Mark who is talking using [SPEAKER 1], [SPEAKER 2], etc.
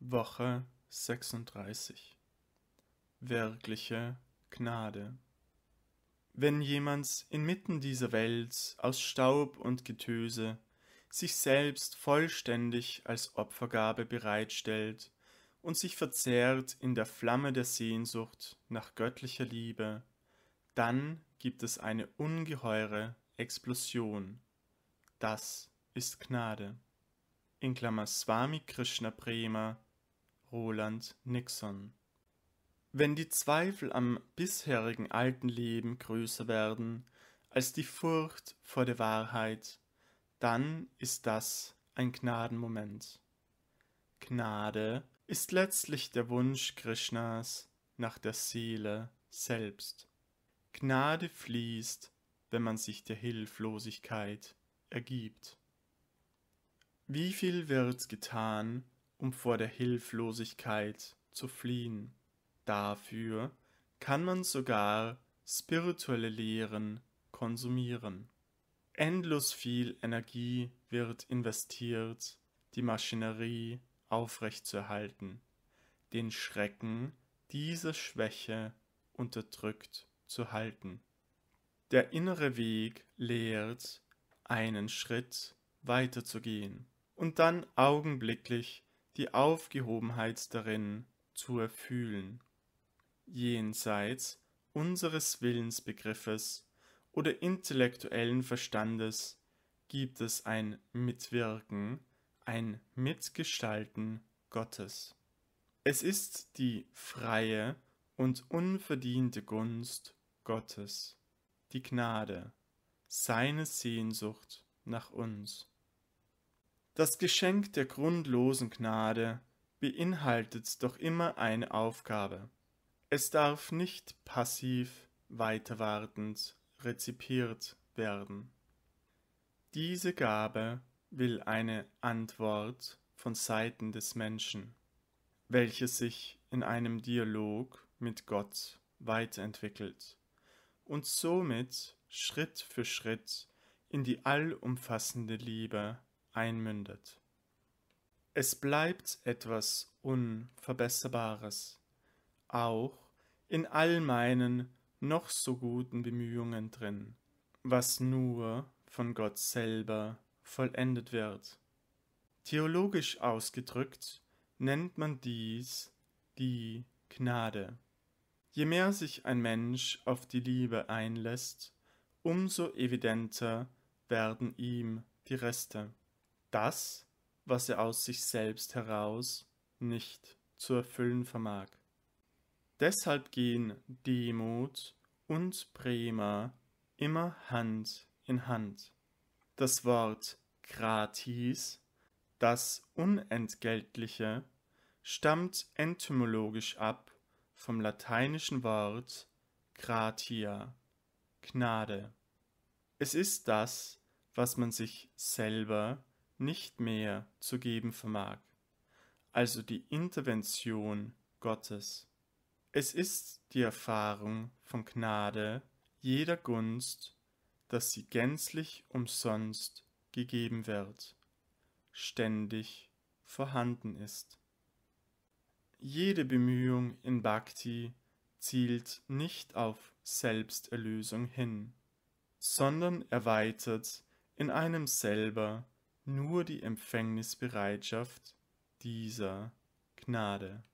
[SPEAKER 1] Woche 36 Wirkliche Gnade Wenn jemand inmitten dieser Welt aus Staub und Getöse sich selbst vollständig als Opfergabe bereitstellt und sich verzehrt in der Flamme der Sehnsucht nach göttlicher Liebe, dann gibt es eine ungeheure Explosion. Das ist Gnade. In Klammer Swami Krishna Prema Roland Nixon Wenn die Zweifel am bisherigen alten Leben größer werden als die Furcht vor der Wahrheit, dann ist das ein Gnadenmoment. Gnade ist letztlich der Wunsch Krishnas nach der Seele selbst. Gnade fließt, wenn man sich der Hilflosigkeit ergibt. Wie viel wird getan, um vor der Hilflosigkeit zu fliehen. Dafür kann man sogar spirituelle Lehren konsumieren. Endlos viel Energie wird investiert, die Maschinerie aufrechtzuerhalten, den Schrecken dieser Schwäche unterdrückt zu halten. Der innere Weg lehrt, einen Schritt weiterzugehen und dann augenblicklich die Aufgehobenheit darin zu erfühlen, jenseits unseres Willensbegriffes oder intellektuellen Verstandes gibt es ein Mitwirken, ein Mitgestalten Gottes. Es ist die freie und unverdiente Gunst Gottes, die Gnade, seine Sehnsucht nach uns. Das Geschenk der grundlosen Gnade beinhaltet doch immer eine Aufgabe. Es darf nicht passiv, weiterwartend, rezipiert werden. Diese Gabe will eine Antwort von Seiten des Menschen, welches sich in einem Dialog mit Gott weiterentwickelt und somit Schritt für Schritt in die allumfassende Liebe einmündet. Es bleibt etwas Unverbesserbares, auch in all meinen noch so guten Bemühungen drin, was nur von Gott selber vollendet wird. Theologisch ausgedrückt nennt man dies die Gnade. Je mehr sich ein Mensch auf die Liebe einlässt, umso evidenter werden ihm die Reste das, was er aus sich selbst heraus nicht zu erfüllen vermag. Deshalb gehen Demut und Prema immer Hand in Hand. Das Wort gratis, das Unentgeltliche, stammt entomologisch ab vom lateinischen Wort gratia, Gnade. Es ist das, was man sich selber nicht mehr zu geben vermag, also die Intervention Gottes. Es ist die Erfahrung von Gnade jeder Gunst, dass sie gänzlich umsonst gegeben wird, ständig vorhanden ist. Jede Bemühung in Bhakti zielt nicht auf Selbsterlösung hin, sondern erweitert in einem selber nur die Empfängnisbereitschaft dieser Gnade.